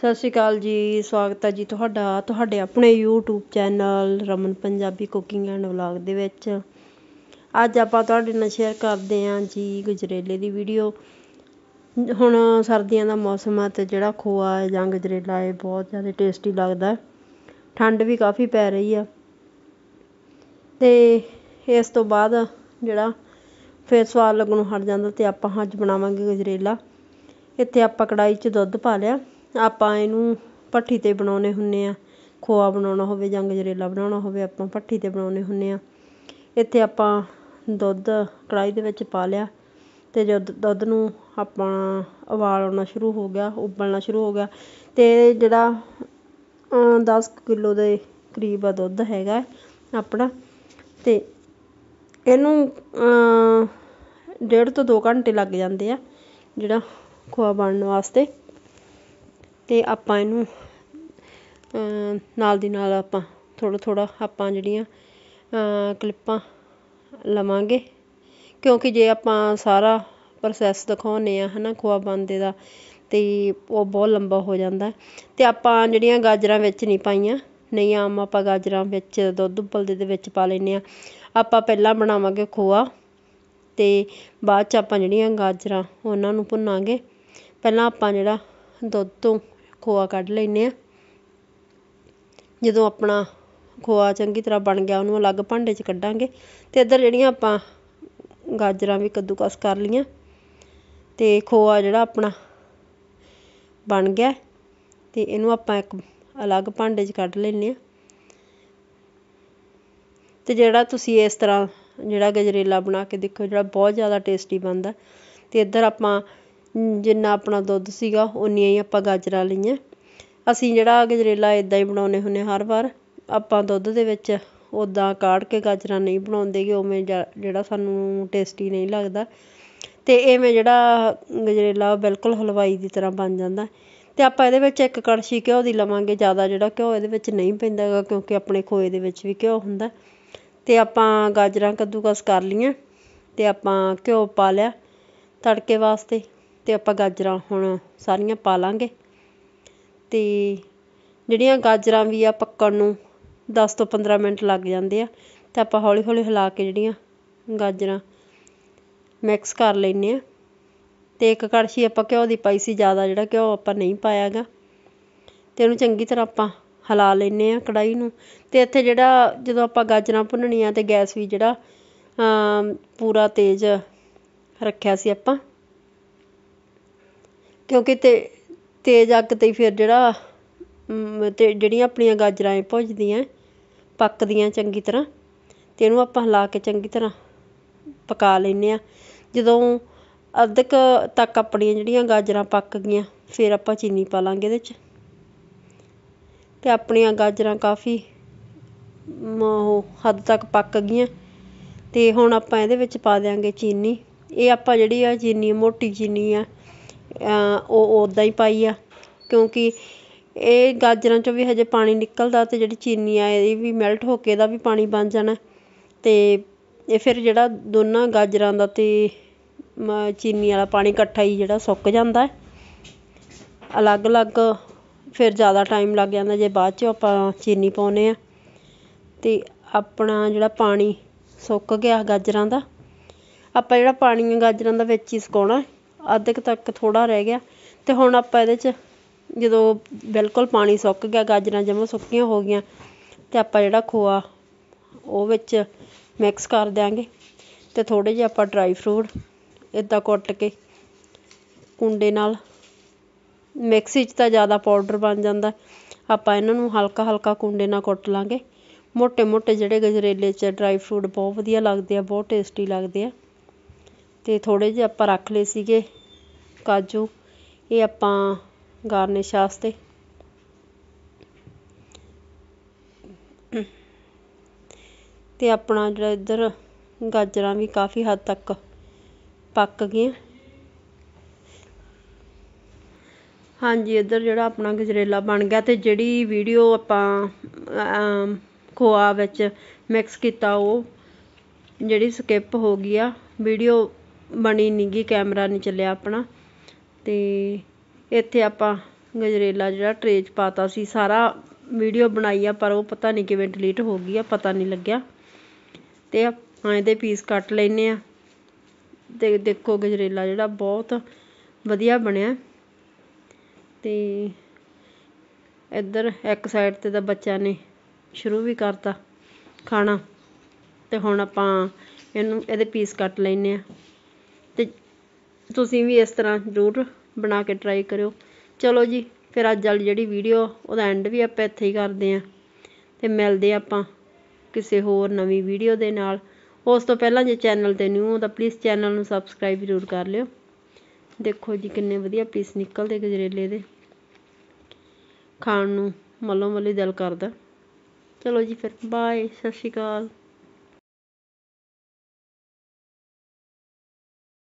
ਸਤਿ ਸ਼੍ਰੀ ਅਕਾਲ ਜੀ ਸਵਾਗਤ ਹੈ ਜੀ ਤੁਹਾਡਾ ਤੁਹਾਡੇ ਆਪਣੇ YouTube channel Raman Punjabi cooking and vlog ਦੇ ਵਿੱਚ ਅੱਜ ਆਪਾਂ ਤੁਹਾਡੇ ਨਾਲ ਸ਼ੇਅਰ ਕਰਦੇ ਹਾਂ ਜੀ ਗੁਜਰੇਲੇ ਦੀ ਵੀਡੀਓ ਹੁਣ ਸਰਦੀਆਂ ਦਾ ਮੌਸਮ ਆ ਤੇ ਜਿਹੜਾ ਖੋਆ ਜਾਂ ਗੁਜਰੇਲਾ ਇਹ ਬਹੁਤ ਜ਼ਿਆਦਾ ਟੇਸਟੀ ਲੱਗਦਾ ਠੰਡ ਵੀ ਕਾਫੀ ਪੈ ਰਹੀ ਆ ਤੇ ਇਸ ਤੋਂ ਬਾਅਦ ਜਿਹੜਾ ਫੇਰ ਸਵਾਦ ਲੱਗਣੋਂ ਹਟ ਜਾਂਦਾ ਤੇ ਆਪਾਂ ਅੱਜ ਬਣਾਵਾਂਗੇ ਗੁਜਰੇਲਾ ਇੱਥੇ ਆਪਾਂ ਕੜਾਈ 'ਚ ਦੁੱਧ ਪਾ ਲਿਆ ਆਪਾਂ ਇਹਨੂੰ ਭੱਠੀ 'ਤੇ ਬਣਾਉਂਦੇ ਹੁੰਦੇ ਹਾਂ ਖੋਆ ਬਣਾਉਣਾ ਹੋਵੇ ਜਾਂ ਗਜਰੇਲਾ ਬਣਾਉਣਾ ਹੋਵੇ ਆਪਾਂ ਭੱਠੀ 'ਤੇ ਬਣਾਉਂਦੇ ਹੁੰਦੇ ਹਾਂ ਇੱਥੇ ਆਪਾਂ ਦੁੱਧ ਕੜਾਹੀ ਦੇ ਵਿੱਚ ਪਾ ਲਿਆ ਤੇ ਜਦ ਦੁੱਧ ਨੂੰ ਆਪਾਂ ਉਬਾਲ ਆਉਣਾ ਸ਼ੁਰੂ ਹੋ ਗਿਆ ਉਬਲਣਾ ਸ਼ੁਰੂ ਹੋ ਗਿਆ ਤੇ ਜਿਹੜਾ 10 ਕਿਲੋ ਦੇ ਕਰੀਬ ਆ ਦੁੱਧ ਹੈਗਾ ਆਪਣਾ ਤੇ ਇਹਨੂੰ ਡੇਢ ਤੋਂ 2 ਘੰਟੇ ਲੱਗ ਜਾਂਦੇ ਆ ਜਿਹੜਾ ਖੋਆ ਬਣਨ ਵਾਸਤੇ ਅਤੇ ਆਪਾਂ ਇਹਨੂੰ ਨਾਲ ਦੀ ਨਾਲ ਆਪਾਂ ਥੋੜ੍ਹਾ ਥੋੜ੍ਹਾ ਆਪਾਂ ਜਿਹੜੀਆਂ ਕਲਿੱਪਾਂ ਲਵਾਂਗੇ ਕਿਉਂਕਿ ਜੇ ਆਪਾਂ ਸਾਰਾ ਪ੍ਰੋਸੈਸ ਦਿਖਾਉਂਦੇ ਹਾਂ ਹੈ ਨਾ ਖੋਆ ਬਣਦੇ ਦਾ ਅਤੇ ਉਹ ਬਹੁਤ ਲੰਬਾ ਹੋ ਜਾਂਦਾ ਅਤੇ ਆਪਾਂ ਜਿਹੜੀਆਂ ਗਾਜਰਾਂ ਵਿੱਚ ਨਹੀਂ ਪਾਈਆਂ ਨਹੀਂ ਆਮ ਆਪਾਂ ਗਾਜਰਾਂ ਵਿੱਚ ਦੁੱਧ ਉਬਲਦੇ ਦੇ ਵਿੱਚ ਪਾ ਲੈਂਦੇ ਹਾਂ ਆਪਾਂ ਪਹਿਲਾਂ ਬਣਾਵਾਂਗੇ ਖੋਆ ਅਤੇ ਬਾਅਦ 'ਚ ਆਪਾਂ ਜਿਹੜੀਆਂ ਗਾਜਰਾਂ ਉਹਨਾਂ ਨੂੰ ਭੁੰਨਾਂਗੇ ਪਹਿਲਾਂ ਆਪਾਂ ਜਿਹੜਾ ਦੁੱਧ ਤੋਂ ਖੋਆ ਕੱਢ ਲੈਂਦੇ ਹਾਂ ਜਦੋਂ ਆਪਣਾ ਖੋਆ ਚੰਗੀ ਤਰ੍ਹਾਂ ਬਣ ਗਿਆ ਉਹਨੂੰ ਅਲੱਗ ਭਾਂਡੇ 'ਚ ਕੱਢਾਂਗੇ ਤੇ ਇੱਧਰ ਜਿਹੜੀਆਂ ਆਪਾਂ ਗਾਜਰਾਂ ਵੀ ਕੱਦੂਕਸ ਕਰ ਲਈਆਂ ਤੇ ਖੋਆ ਜਿਹੜਾ ਆਪਣਾ ਬਣ ਗਿਆ ਤੇ ਇਹਨੂੰ ਆਪਾਂ ਇੱਕ ਅਲੱਗ ਭਾਂਡੇ 'ਚ ਕੱਢ ਲੈਨੇ ਆ ਤੇ ਜਿਹੜਾ ਤੁਸੀਂ ਇਸ ਤਰ੍ਹਾਂ ਜਿਹੜਾ ਗਜਰੇਲਾ ਬਣਾ ਕੇ ਦੇਖੋ ਜਿਹੜਾ ਬਹੁਤ ਜ਼ਿਆਦਾ ਟੇਸਟੀ ਬਣਦਾ ਤੇ ਇੱਧਰ ਆਪਾਂ ਜਿੰਨਾ ਆਪਣਾ ਦੁੱਧ ਸੀਗਾ ਉਨੀਆਂ ਹੀ ਆਪਾਂ ਗਾਜਰਾਂ ਲਈਆਂ ਅਸੀਂ ਜਿਹੜਾ ਗਜਰੇਲਾ ਇਦਾਂ ਹੀ ਬਣਾਉਂਦੇ ਹੁੰਦੇ ਹਰ ਵਾਰ ਆਪਾਂ ਦੁੱਧ ਦੇ ਵਿੱਚ ਓਦਾਂ ਕਾੜ ਕੇ ਗਾਜਰਾਂ ਨਹੀਂ ਬਣਾਉਂਦੇ ਗੇ ਉਵੇਂ ਜਿਹੜਾ ਸਾਨੂੰ ਟੇਸਟੀ ਨਹੀਂ ਲੱਗਦਾ ਤੇ ਇਵੇਂ ਜਿਹੜਾ ਗਜਰੇਲਾ ਬਿਲਕੁਲ ਹਲਵਾਈ ਦੀ ਤਰ੍ਹਾਂ ਬਣ ਜਾਂਦਾ ਤੇ ਆਪਾਂ ਇਹਦੇ ਵਿੱਚ ਇੱਕ ਕੜਛੀ ਘਿਓ ਦੀ ਲਵਾਂਗੇ ਜ਼ਿਆਦਾ ਜਿਹੜਾ ਘਿਓ ਇਹਦੇ ਵਿੱਚ ਨਹੀਂ ਪੈਂਦਾ ਕਿਉਂਕਿ ਆਪਣੇ ਖੋਏ ਦੇ ਵਿੱਚ ਵੀ ਘਿਓ ਹੁੰਦਾ ਤੇ ਆਪਾਂ ਗਾਜਰਾਂ ਕੱਦੂਕਸ ਕਰ ਲਈਆਂ ਤੇ ਆਪਾਂ ਘਿਓ ਪਾ ਲਿਆ ਤੜਕੇ ਵਾਸਤੇ ਤੇ ਆਪਾਂ ਗਾਜਰਾਂ ਹੁਣ ਸਾਰੀਆਂ ਪਾ ਲਾਂਗੇ ਤੇ ਜਿਹੜੀਆਂ ਗਾਜਰਾਂ ਵੀ ਆ ਪੱਕਣ ਨੂੰ 10 ਤੋਂ 15 ਮਿੰਟ ਲੱਗ ਜਾਂਦੇ ਆ ਤੇ ਆਪਾਂ ਹੌਲੀ ਹੌਲੀ ਹਿਲਾ ਕੇ ਜਿਹੜੀਆਂ ਗਾਜਰਾਂ ਮਿਕਸ ਕਰ ਲੈਣੇ ਆ ਤੇ ਇੱਕ ਕੜਛੀ ਆਪਾਂ ਘਿਓ ਦੀ ਪਾਈ ਸੀ ਜ਼ਿਆਦਾ ਜਿਹੜਾ ਘਿਓ ਆਪਾਂ ਨਹੀਂ ਪਾਇਆਗਾ ਤੇ ਉਹਨੂੰ ਚੰਗੀ ਤਰ੍ਹਾਂ ਆਪਾਂ ਹਿਲਾ ਲੈਣੇ ਆ ਕੜਾਈ ਨੂੰ ਤੇ ਇੱਥੇ ਜਿਹੜਾ ਜਦੋਂ ਆਪਾਂ ਗਾਜਰਾਂ ਭੁੰਨਣੀਆਂ ਤੇ ਗੈਸ ਵੀ ਜਿਹੜਾ ਪੂਰਾ ਤੇਜ਼ ਰੱਖਿਆ ਸੀ ਆਪਾਂ ਕਿਉਂਕਿ ਤੇ ਤੇਜ਼ ਅੱਗ 'ਤੇ ਫਿਰ ਜਿਹੜਾ ਤੇ ਜਿਹੜੀਆਂ ਆਪਣੀਆਂ ਗਾਜਰਾਂ ਐ ਭੁੱਜਦੀਆਂ ਪੱਕਦੀਆਂ ਚੰਗੀ ਤਰ੍ਹਾਂ ਤੇ ਇਹਨੂੰ ਆਪਾਂ ਹਿਲਾ ਕੇ ਚੰਗੀ ਤਰ੍ਹਾਂ ਪਕਾ ਲੈਣੇ ਆ ਜਦੋਂ ਅਧਿਕ ਤੱਕ ਆਪਣੀਆਂ ਜਿਹੜੀਆਂ ਗਾਜਰਾਂ ਪੱਕ ਗਈਆਂ ਫਿਰ ਆਪਾਂ ਚੀਨੀ ਪਾ ਲਾਂਗੇ ਇਹਦੇ 'ਚ ਤੇ ਆਪਣੀਆਂ ਗਾਜਰਾਂ ਕਾਫੀ ਉਹ ਹੱਦ ਤੱਕ ਪੱਕ ਗਈਆਂ ਤੇ ਹੁਣ ਆਪਾਂ ਇਹਦੇ ਵਿੱਚ ਪਾ ਦਿਆਂਗੇ ਚੀਨੀ ਇਹ ਆਪਾਂ ਜਿਹੜੀ ਆ ਚੀਨੀ ਮੋਟੀ ਚੀਨੀ ਆ ਉਹ ਉਦਾਂ ਹੀ ਪਾਈ ਆ ਕਿਉਂਕਿ ਇਹ ਗਾਜਰਾਂ ਚੋਂ ਵੀ ਹਜੇ ਪਾਣੀ ਨਿਕਲਦਾ ਤੇ ਜਿਹੜੀ ਚੀਨੀ ਆ ਇਹ ਵੀ ਮੈਲਟ ਹੋ ਕੇ ਇਹਦਾ ਵੀ ਪਾਣੀ ਬਣ ਜਾਣਾ ਤੇ ਇਹ ਫਿਰ ਜਿਹੜਾ ਦੋਨਾਂ ਗਾਜਰਾਂ ਦਾ ਤੇ ਚੀਨੀ ਵਾਲਾ ਪਾਣੀ ਇਕੱਠਾ ਹੀ ਜਿਹੜਾ ਸੁੱਕ ਜਾਂਦਾ ਅਲੱਗ-ਅਲੱਗ ਫਿਰ ਜ਼ਿਆਦਾ ਟਾਈਮ ਲੱਗ ਜਾਂਦਾ ਜੇ ਬਾਅਦ 'ਚ ਆਪਾਂ ਚੀਨੀ ਪਾਉਨੇ ਆ ਤੇ ਆਪਣਾ ਜਿਹੜਾ ਪਾਣੀ ਸੁੱਕ ਗਿਆ ਗਾਜਰਾਂ ਦਾ ਆਪਾਂ ਜਿਹੜਾ ਪਾਣੀ ਗਾਜਰਾਂ ਦਾ ਵਿੱਚ ਹੀ ਸੁਕਾਉਣਾ ਅੱਧ ਕੁ ਤੱਕ ਥੋੜਾ ਰਹਿ ਗਿਆ ਤੇ ਹੁਣ ਆਪਾਂ ਇਹਦੇ 'ਚ ਜਦੋਂ ਬਿਲਕੁਲ ਪਾਣੀ ਸੁੱਕ ਗਿਆ ਗਾਜਰਾਂ ਜਮਾਂ ਸੁੱਕੀਆਂ ਹੋ ਗਈਆਂ ਤੇ ਆਪਾਂ ਜਿਹੜਾ ਖੋਆ ਉਹ ਵਿੱਚ ਮਿਕਸ ਕਰ ਦਿਆਂਗੇ ਤੇ ਥੋੜੇ ਜਿਹਾ ਆਪਾਂ ਡਰਾਈ ਫਰੂਟ ਇਦਾਂ ਕੁੱਟ ਕੇ ਕੁੰਡੇ ਨਾਲ ਮਿਕਸੀ 'ਚ ਤਾਂ ਜ਼ਿਆਦਾ ਪਾਊਡਰ ਬਣ ਜਾਂਦਾ ਆਪਾਂ ਇਹਨਾਂ ਨੂੰ ਹਲਕਾ ਹਲਕਾ ਕੁੰਡੇ ਨਾਲ ਕੁੱਟ ਲਾਂਗੇ ਮੋٹے ਮੋٹے ਜਿਹੜੇ ਗਜਰੇਲੇ 'ਚ ਡਰਾਈ ਫਰੂਟ ਬਹੁਤ ਵਧੀਆ ਲੱਗਦੇ ਆ ਬਹੁਤ ਟੇਸਟੀ ਲੱਗਦੇ ਆ ਤੇ ਥੋੜੇ ਜਿਹੇ ਆਪਾਂ ਰੱਖ ਲਏ ਸੀਗੇ ਕਾਜੂ ਇਹ ਆਪਾਂ ਗਾਰਨਿਸ਼ ਵਾਸਤੇ ਤੇ ਆਪਣਾ ਜਿਹੜਾ ਇੱਧਰ ਗਾਜਰਾਂ ਵੀ ਕਾਫੀ ਹੱਦ ਤੱਕ ਪੱਕ ਗਈਆਂ ਹਾਂਜੀ ਇੱਧਰ ਜਿਹੜਾ ਆਪਣਾ ਗਜਰੇਲਾ ਬਣ ਗਿਆ ਤੇ ਜਿਹੜੀ ਵੀਡੀਓ ਆਪਾਂ ਖੋਆ ਵਿੱਚ ਮਿਕਸ ਕੀਤਾ ਉਹ ਜਿਹੜੀ ਸਕਿਪ ਹੋ ਗਈ ਆ ਵੀਡੀਓ ਬਣੀ ਨਹੀਂ ਗੀ ਕੈਮਰਾ ਨਹੀਂ ਚੱਲਿਆ ਆਪਣਾ ਅਤੇ ਇੱਥੇ ਆਪਾਂ ਗਜਰੇਲਾ ਜਿਹੜਾ ਟਰੇ 'ਚ ਪਾਤਾ ਸੀ ਸਾਰਾ ਵੀਡੀਓ ਬਣਾਈ ਆ ਪਰ ਉਹ ਪਤਾ ਨਹੀਂ ਕਿਵੇਂ ਡਿਲੀਟ ਹੋ ਗਈ ਆ ਪਤਾ ਨਹੀਂ ਲੱਗਿਆ ਤੇ ਆਪਾਂ ਇਹਦੇ ਪੀਸ ਕੱਟ ਲੈਨੇ ਆ ਤੇ ਦੇਖੋ ਗਜਰੇਲਾ ਜਿਹੜਾ ਬਹੁਤ ਵਧੀਆ ਬਣਿਆ ਤੇ ਇੱਧਰ ਇੱਕ ਸਾਈਡ ਤੇ ਤਾਂ ਬੱਚਿਆਂ ਨੇ ਸ਼ੁਰੂ ਵੀ ਕਰਤਾ ਖਾਣਾ ਤੇ ਹੁਣ ਆਪਾਂ ਇਹਨੂੰ ਇਹਦੇ ਪੀਸ ਕੱਟ ਲੈਨੇ ਆ ਤੇ ਤੁਸੀਂ ਵੀ ਇਸ ਤਰ੍ਹਾਂ ਜ਼ਰੂਰ ਬਣਾ ਕੇ ਟਰਾਈ ਕਰਿਓ ਚਲੋ ਜੀ ਫਿਰ ਅੱਜ ਵਾਲੀ ਜਿਹੜੀ ਵੀਡੀਓ ਉਹਦਾ ਐਂਡ ਵੀ ਆਪਾਂ ਇੱਥੇ ਹੀ ਕਰਦੇ ਹਾਂ ਤੇ ਮਿਲਦੇ ਆਪਾਂ ਕਿਸੇ ਹੋਰ ਨਵੀਂ ਵੀਡੀਓ ਦੇ ਨਾਲ ਉਸ ਤੋਂ ਪਹਿਲਾਂ ਜੇ ਚੈਨਲ ਤੇ ਨਿਊ ਹੋ ਤਾਂ ਪਲੀਜ਼ ਚੈਨਲ ਨੂੰ ਸਬਸਕ੍ਰਾਈਬ ਜ਼ਰੂਰ ਕਰ ਲਿਓ ਦੇਖੋ ਜੀ ਕਿੰਨੇ ਵਧੀਆ ਪੀਸ ਨਿਕਲਦੇ ਗਜਰੇਲੇ ਦੇ ਖਾਣ ਨੂੰ ਮੱਲੋ ਮੱਲੀ ਦਿਲ ਕਰਦਾ ਚਲੋ ਜੀ ਫਿਰ ਬਾਏ ਸਤਿ ਸ਼੍ਰੀ ਅਕਾਲ